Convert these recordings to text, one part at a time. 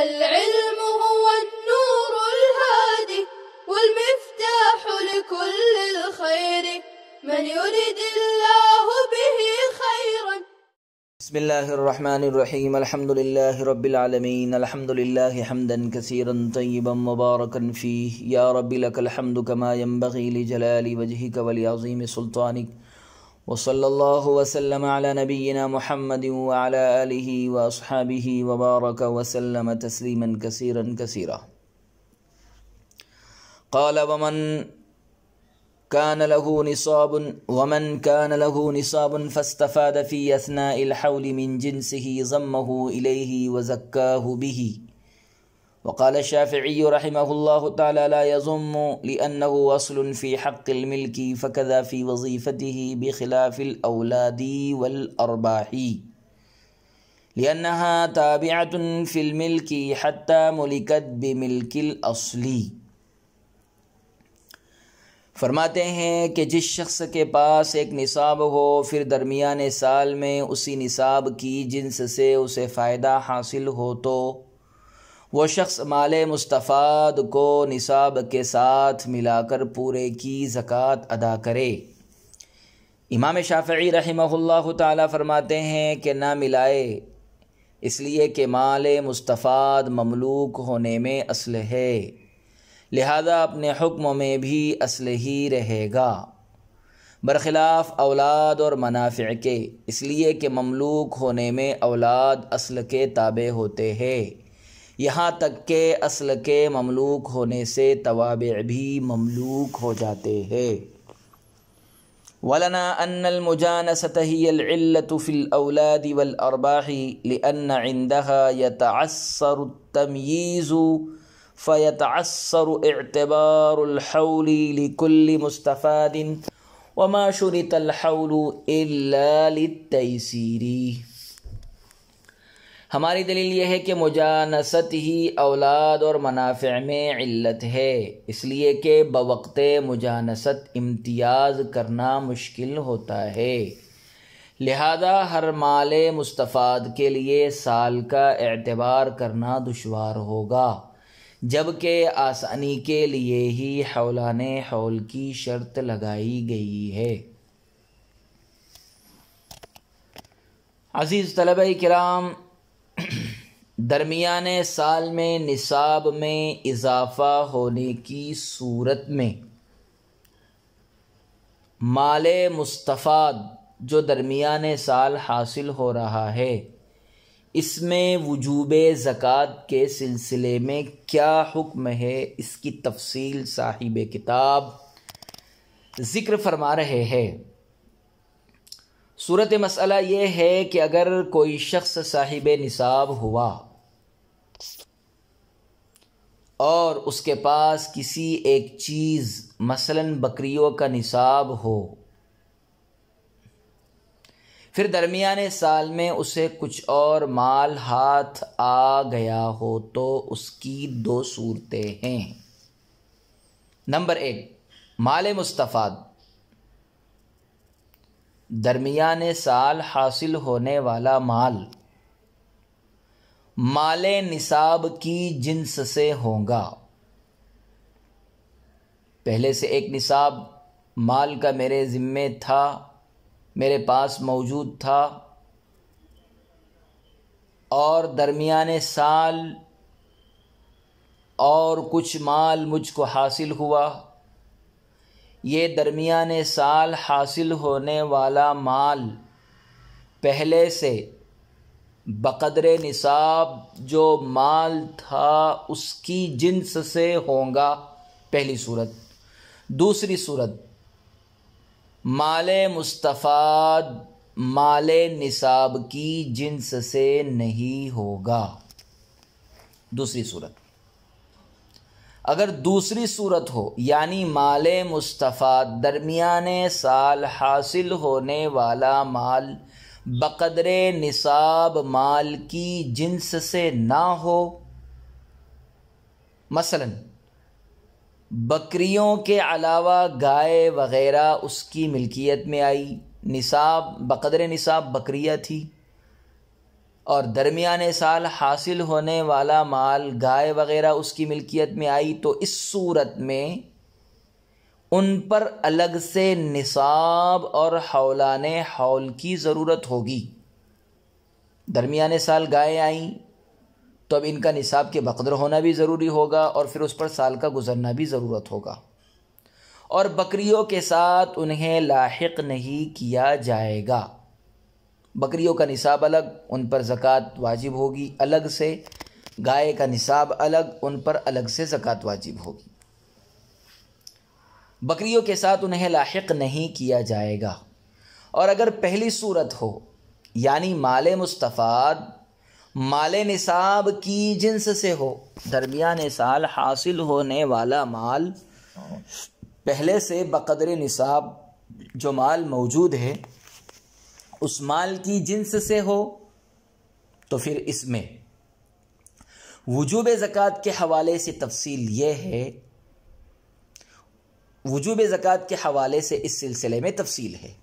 العلم هو النور الهادي والمفتاح لكل الخير من يريد الله به خيرا بسم الله الرحمن الرحيم الحمد لله رب العالمين الحمد لله حمدا كثيرا طيبا مباركا فيه يا رب لك الحمد كما ينبغي لجلال وجهك ولعظيم سلطانك وصلى الله وسلم على نبينا محمد وعلى آله وأصحابه وبارك وسلم تسليما كثيرا كثيرا قال ومن كان له نصاب ومن كان له نصاب فاستفاد في أثناء الحول من جنسه ضمه إليه وزكاه به وقال الشافعي رحمه الله تعالى لا يضم لأنه وصل في حق الملك فكذا في وظيفته بخلاف الأولاد والأرباح لأنها تابعة في الملك حتى ملكت بملك الأصلي فرماتے ہیں کہ جس شخص کے پاس ایک نصاب ہو پھر درمیان سال میں اسی نصاب کی جنس سے اسے فائدہ حاصل ہو تو वो शख्स माल मुस्तफ़ाद को निसाब के साथ मिलाकर पूरे की ज़क़़त अदा करे इमाम शाफ़ी रहमल्ला ताली फरमाते हैं कि ना मिलाए इसलिए कि माल मुस्तफ़ाद ममलूक होने में असल है लिहाजा अपने हुक्म में भी असल ही रहेगा बरखिलाफ़ औलाद और मनाफ़ के इसलिए कि ममलूक होने में औलाद असल के ताबे होते हैं यहाँ तक के असल के ममलूक होने से तवाब भी ममलूक हो जाते हैं वलना अनमुजानसतहीलतफ़िलौलाद वलअरबाही लन्नदहा यतअसरतमीज़ु फ़यतअसर अतबारहौल लिकुल्ल मुस्तफ़ादिन वमा शुरतलहौल तयसीरी हमारी दलील यह है कि मुजानसत ही औलाद और मुनाफ़ में इल्लत है इसलिए कि बवक्त मुजानसत इम्तियाज़ करना मुश्किल होता है लिहाजा हर माल मुस्तफ़ाद के लिए साल का एतबार करना दुशवार होगा जबकि आसानी के लिए ही हौलान हौल की शर्त लगाई गई है अज़ीज़ तलब कराम दरमियान साल में निसाब में इजाफा होने की सूरत में माल मुस्तफ़ाद जो दरमियान साल हासिल हो रहा है इसमें वजूब ज़क़़त के सिलसिले में क्या हुक्म है इसकी तफसील साहिब किताब ज़िक्र फरमा रहे हैं सूरत मसला ये है कि अगर कोई शख्स साहिब निसाब हुआ और उसके पास किसी एक चीज़ मसलन बकरियों का निसाब हो फिर दरमिया साल में उसे कुछ और माल हाथ आ गया हो तो उसकी दो सूरतें हैं नंबर एक माल मुस्तफ़ाद दरमिया साल हासिल होने वाला माल माल निसाब की जिन्स से होगा पहले से एक निसाब माल का मेरे ज़िम्मे था मेरे पास मौजूद था और दरमियान साल और कुछ माल मुझको हासिल हुआ ये दरमियान साल हासिल होने वाला माल पहले से बकदर निसाब जो माल था उसकी जिन्स से होगा पहली सूरत दूसरी सूरत माल मुस्तफ़ाद माल निसाब की जिन्स से नहीं होगा दूसरी सूरत अगर दूसरी सूरत हो यानी माल मुस्तफ़ा दरमियाने साल हासिल होने वाला माल बकदर निसाब माल की जिन्स से ना हो मसलन बकरियों के अलावा गाय वगैरह उसकी मिल्कियत में आई निसाब बकदर निसाब बकरिया थी और दरमियान साल हासिल होने वाला माल गाय वगैरह उसकी मिल्कियत में आई तो इस सूरत में उन पर अलग से निसाब और हौलान हौल की ज़रूरत होगी दरमियाने साल गायें आईं तो अब इनका निसाब के बकदर होना भी ज़रूरी होगा और फिर उस पर साल का गुजरना भी ज़रूरत होगा और बकरियों के साथ उन्हें लाहिक नहीं किया जाएगा बकरियों का निसाब अलग उन पर ज़क़़त वाजिब होगी अलग से गाय का निसाब अलग उन पर अलग से ज़क़़त वाजिब होगी बकरियों के साथ उन्हें लाक नहीं किया जाएगा और अगर पहली सूरत हो यानी माल मुस्तफ़ाद माल निसाब की जिन्स से हो दरमिया साल हासिल होने वाला माल पहले से बकदर निसाब जो माल मौजूद है उस माल की जिन्स से हो तो फिर इसमें वजूब ज़क़़त के हवाले से तफसील ये है वजूब ज़क़़त के हवाले से इस सिलसिले में तफसील है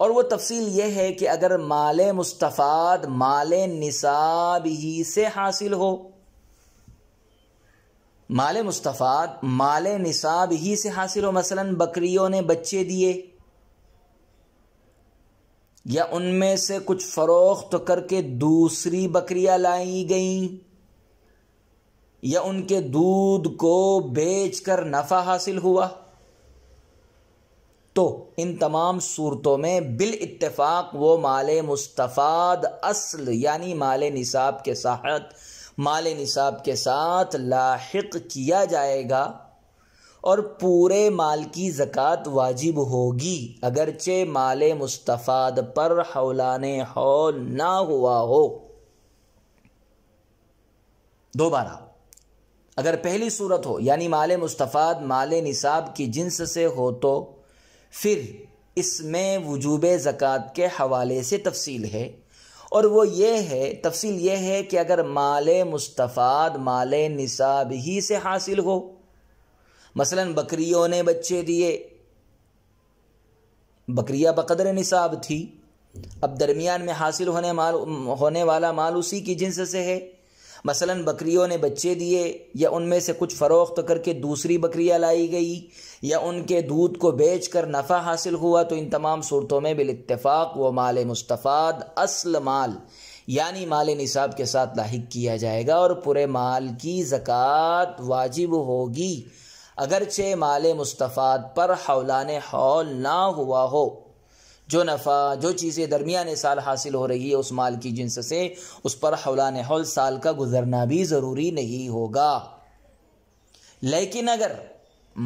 और वह तफसील यह है कि अगर माल मुस्तफ़ाद माल निसाब ही से हासिल हो माल मुस्तफ़ाद माल निसाब ही से हासिल हो मसलन बकरियों ने बच्चे दिए या उनमें से कुछ फ़रोख्त करके दूसरी बकरियां लाई गईं या उनके दूध को बेचकर नफ़ा हासिल हुआ तो इन तमाम सूरतों में बिल इत्तेफाक वो माल मुस्तफ़ाद असल यानी माल निसाब के साथ माल निसाब के साथ लाहिक किया जाएगा और पूरे माल की ज़क़़त वाजिब होगी अगरचे माल मुस्तफ़ाद पर हौलान हौल ना हुआ हो दोबारा अगर पहली सूरत हो यानी माल मुस्तफ़ाद माल निसाब की जिन्स से हो तो फिर इसमें वजूब ज़क़़त के हवाले से तफसील है और वो ये है तफसील ये है कि अगर माल मुस्तफ़ाद माल निसाब ही से हासिल हो मसलन बकरियों ने बच्चे दिए बकरिया बकदर निसाब थी अब दरमियान में हासिल होने माल होने वाला माल उसी की जिन्स से है मसलन बकरियों ने बच्चे दिए या उनमें से कुछ फ़रोख्त करके दूसरी बकरियाँ लाई गई या उनके दूध को बेच कर नफ़ा हासिल हुआ तो इन तमाम सूरतों में बिलतफ़ाक़ व माल मुस्तफ़ाद असल माल यानी माल निसाब के साथ लाक किया जाएगा और पूरे माल की ज़क़़त वाजिब होगी अगरचे माल मुस्तफ़ाद पर हौलान हौल ना हुआ हो जो नफ़ा जो चीज़ें दरमियान साल हासिल हो रही है उस माल की जिनस से उस पर हौलान हौल साल का गुजरना भी ज़रूरी नहीं होगा लेकिन अगर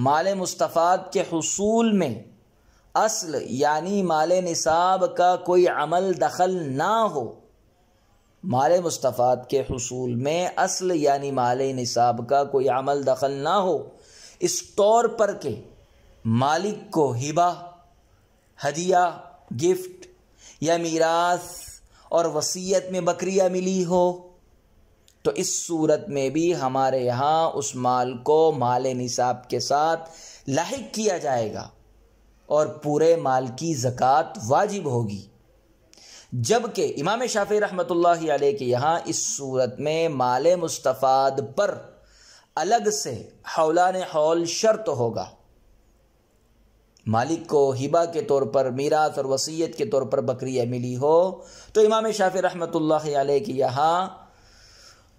माल मुस्तफ़ाद के हसूल में असल यानी माल निसाब का कोई अमल दखल ना हो माल मुस्तफ़ाद के हसूल में असल यानी माल निसाब का कोई अमल दखल ना हो इस तौर पर के मालिक को हिबा हदिया गिफ्ट या मीरास और वसीयत में बकरियाँ मिली हो तो इस सूरत में भी हमारे यहाँ उस माल को माल निसाब के साथ लाक किया जाएगा और पूरे माल की ज़क़़त वाजिब होगी जबकि इमाम शाफी रहमत आ के यहाँ इस सूरत में माल मुस्तफ़ाद पर अलग से हौलान हौल शर्त होगा मालिक को हिबा के तौर पर मीरात और वसीयत के तौर पर बकरियाँ मिली हो तो इमाम शाफी रहमत आल की यहाँ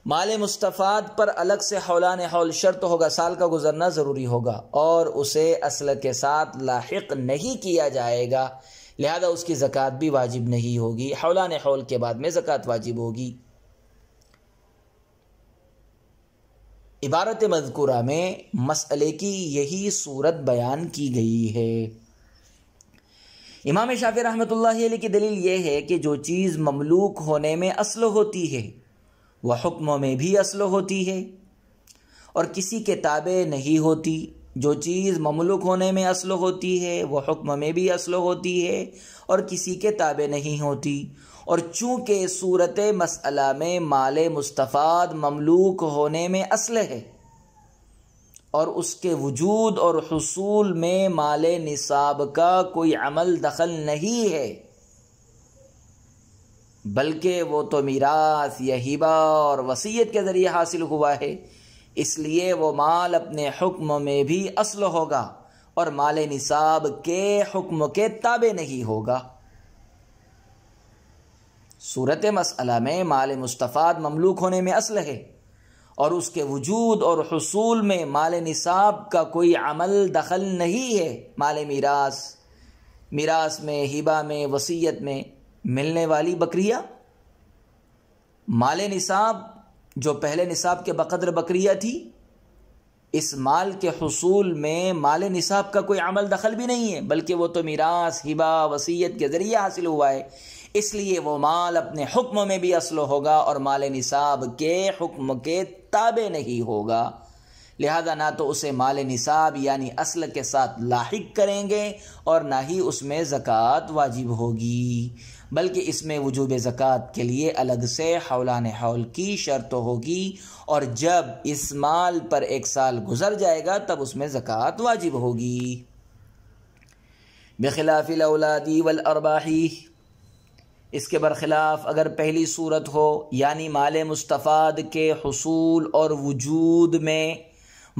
माल मुस्तफ़ाद पर अलग से हौलान हौल शर्त होगा साल का गुजरना ज़रूरी होगा और उसे असल के साथ लाक नहीं किया जाएगा लिहाजा उसकी ज़क़़त भी वाजिब नहीं होगी हौलान हौल के बाद में ज़क़़त वाजिब होगी इबारत मजकूरा में मसले की यही सूरत बयान की गई है इमाम शाफी रहमत की दलील ये है कि जो चीज़ ममलूक होने में असल होती है वह हुक्मों में भी असल होती है और किसी के ताबे नहीं होती जो चीज़ ममलूक होने में असल होती है वह हुक्म में भी असल होती है और किसी के ताबे नहीं होती और चूँकि सूरत मसला में माल मुस्तफ़ाद ममलूक होने में असल है और उसके वजूद और हसूल में माल निसाब का कोई अमल दखल नहीं है बल्कि वो तो मीरास यहीबा और वसीयत के ज़रिए हासिल हुआ है इसलिए वो माल अपने हुक्म में भी असल होगा और माल निसाब के हुक्म के ताबे नहीं होगा सूरत मसला में माल मुस्तफ़ाद ममलूक होने में असल है और उसके वजूद और हसूल में माल निसाब का कोई अमल दखल नहीं है माल मीरास मीरास में हिबा में वसीयत में मिलने वाली बकरिया माल निसाब जो पहले निसाब के बकदर बकरिया थी इस माल के हसूल में माल निसाब का कोई अमल दखल भी नहीं है बल्कि वो तो मीरास हिबा वसीयत के ज़रिए हासिल हुआ है इसलिए वो माल अपने हुक्म में भी असल होगा और माल निसाब के हुक्म के ताबे नहीं होगा लिहाजा ना तो उसे माल निसाब यानी असल के साथ लाक करेंगे और ना ही उसमें ज़क़़त वाजिब होगी बल्कि इसमें वजूब ज़क़़त के लिए अलग से हौलान हौल की शर्त होगी और जब इस माल पर एक साल गुजर जाएगा तब उसमें ज़क़़त वाजिब होगी बखिलाफिल औलादी वल अरबाही इसके बरखिलाफ़ अगर पहली सूरत हो यानी माल मुस्तफ़ाद के हसूल और वजूद में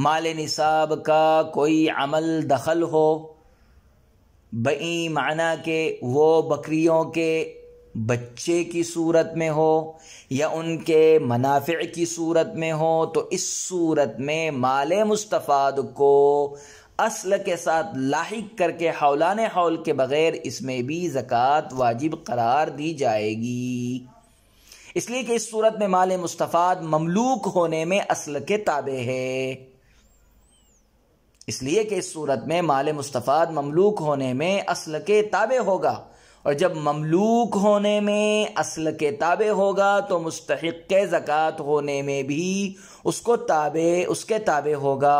माल निसाब का कोई अमल दखल हो बई माना के वो बकरियों के बच्चे की सूरत में हो या उनके मुनाफे की सूरत में हो तो इस सूरत में माल मुस्तफ़ाद को असल के साथ लाक करके हौलान हौल के बग़ैर इसमें भी ज़क़़त वाजिब करार दी जाएगी इसलिए कि इस सूरत में माल मुस्तफ़ाद ममलूक होने में असल के ताबे है इसलिए कि इस सूरत में माल मुस्तफ़ाद ममलूक होने में असल के ताबे होगा और जब ममलूक होने में असल के ताबे होगा तो मुस्तक ज़क़़त होने में भी उसको ताबे उसके ताबे होगा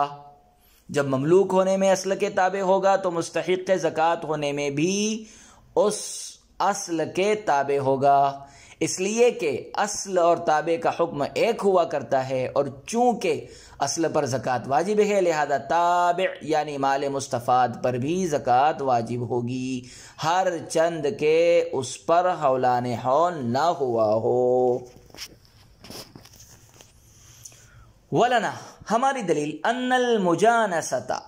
जब ममलूक होने में असल के ताबे होगा तो मुस्तक ज़क़़त होने में भी उस असल के ताबे होगा इसलिए कि असल और ताबे का हुक्म एक हुआ करता है और चूँकि असल पर ज़क़़त वाजिब है लिहाजा ताब यानी माल मुस्तफ़ाद पर भी ज़क़़त वाजिब होगी हर चंद के उस पर हौलान हौल ना हुआ हो वलना हमारी दलील अन्नल सता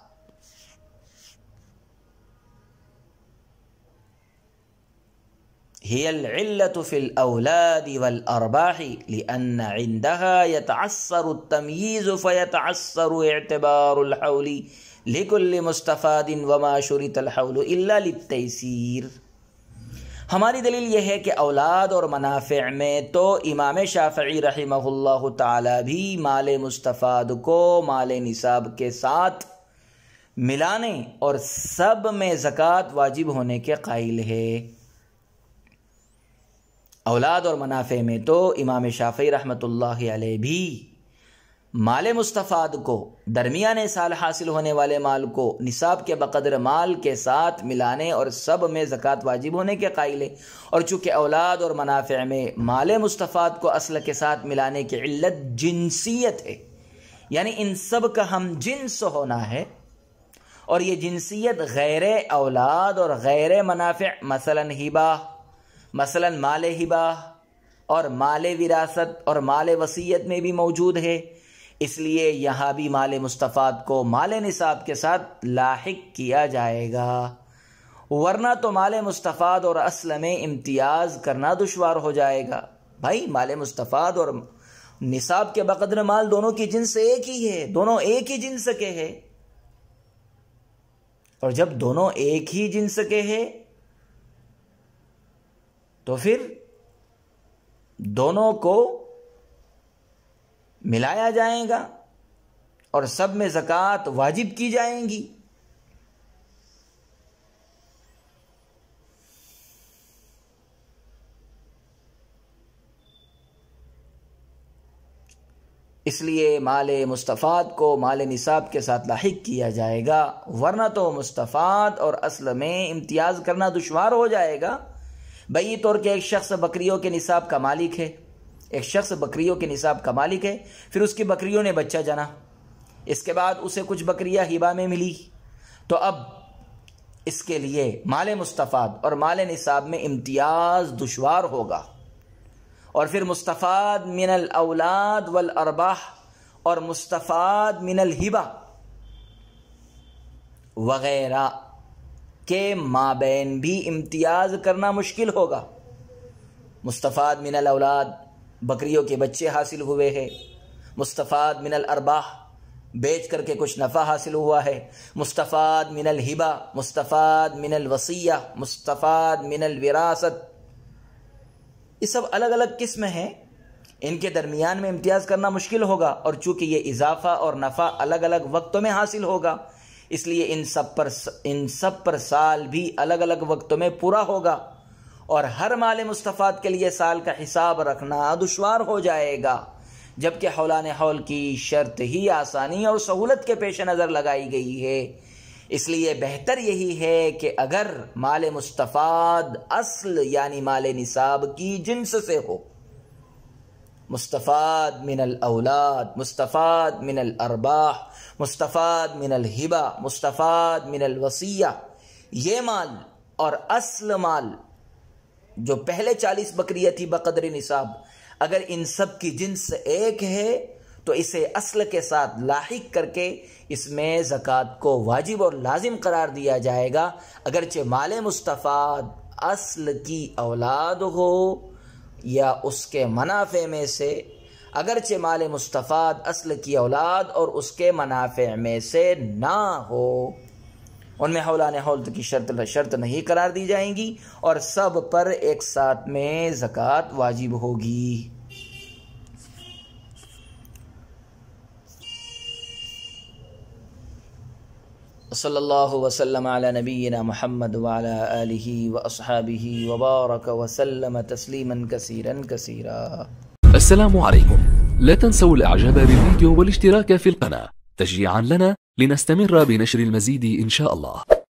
هي العلة في الأولاد والأرباح لأن عندها يتعسر التمييز فيتعسر اعتبار الحول لكل مستفاد وما شرط الحول إلا للتيسير हमारी दलील यह है कि औलाद और मुनाफ़ में तो इमाम शाफ़ी रहमल्ला ताली भी माल मुस्तफ़ाद को माल निसाब के साथ मिलाने और सब में ज़क़़त वाजिब होने के कायल है औलाद और मुनाफे में तो इमाम शाफ़ी रहमत भी माल मुस्तफ़ाद को दरमियान साल हासिल होने वाले माल को निसाब के बकदर माल के साथ मिलाने और सब में ज़क़़त वाजिब होने के कायले और चूँकि औलाद और मुनाफे में माल मुस्तफ़ाद को असल के साथ मिलाने की इल्लत जिनसीत है यानी इन सब का हम जिन्स होना है और ये जिनसीत गैर औलाद और गैर मुनाफे मसलन हिबा मसलन माल हिबा और माल विरासत और माल वसीयत में भी मौजूद है इसलिए यहाँ भी माल मुस्तफ़ाद को माल निसाब के साथ लाक किया जाएगा वरना तो माल मुस्तफ़ाद और असल में इम्तियाज़ करना दुशवार हो जाएगा भाई माल मुस्तफ़ाद और निसाब के बकदर माल दोनों की जिन्स एक ही है दोनों एक ही जिन्स के है और जब दोनों एक ही जिन्स के है तो फिर दोनों को मिलाया जाएगा और सब में जक़ात वाजिब की जाएंगी इसलिए माल मुस्तफ़ात को माल निसाब के साथ लाक किया जाएगा वरना तो मुस्तफ़ात और असल में इम्तियाज़ करना दुशवार हो जाएगा बई तौर के एक शख्स बकरियों के निसाब का मालिक है एक शख्स बकरियों के निसाब का मालिक है फिर उसकी बकरियों ने बच्चा जाना इसके बाद उसे कुछ बकरियां हिबा में मिली तो अब इसके लिए माल मुस्तफ़ाद और माल निसाब में इम्तियाज़ दुशवार होगा और फिर मुस्तफ़ाद मिनल अवलाद वल अरबाह और मुस्तफ़ाद मिनल हिबा वगैरह के माबेन भी इम्तियाज़ करना मुश्किल होगा मुस्तफ़ाद मिनल औलाद बकरियों के बच्चे हासिल हुए हैं मुस्तफ़ाद मिनल अरबाह बेच करके कुछ नफ़ा हासिल हुआ है मुस्तफ़ाद मिनल हिबा मुस्तफ़ाद मिनल वसीया मुस्तफ़ाद मिनल विरासत ये सब अलग अलग किस्म हैं इनके दरमियान में इम्तियाज़ करना मुश्किल होगा और चूँकि ये इजाफ़ा और नफ़ा अलग अलग वक्तों में हासिल होगा इसलिए इन सब पर इन सब पर साल भी अलग अलग वक्तों में पूरा होगा और हर माल मुस्तफ़ात के लिए साल का हिसाब रखना दुशवार हो जाएगा जबकि हौलान हौल की शर्त ही आसानी और सहूलत के पेश नज़र लगाई गई है इसलिए बेहतर यही है कि अगर माल मुस्तफ़ाद असल यानी माल निसाब की जिन्स से हो मुस्तफ़ाद मिनल अवलाद मुस्तफ़ाद मिनल अरबाह मुस्तफ़ाद मिनल हिबा मुस्तफ़ाद मिनल वसीया ये माल और असल माल जो पहले चालीस बकरियाँ थी बकदर निसाब अगर इन सब की जिन्स एक है तो इसे असल के साथ लाक करके इसमें ज़क़़त को वाजिब और लाजिम करार दिया जाएगा अगरचे माल मुस्तफ़ाद असल की औलाद हो या उसके मुनाफ़े में से अगरचे माल मुस्तफ़ाद असल की औलाद और उसके मुनाफ़े में से ना हो उनमें हौलान हौलत की शर्त शर्त नहीं करार दी जाएंगी और सब पर एक साथ में ज़क़़त वाजिब होगी وصلى الله وسلم على نبينا محمد وعلى آله وأصحابه وبارك وسلم تسليما كثيرا كثيرا السلام عليكم لا تنسوا الإعجاب بالفيديو والاشتراك في القناة تشجيعا لنا لنستمر بنشر المزيد إن شاء الله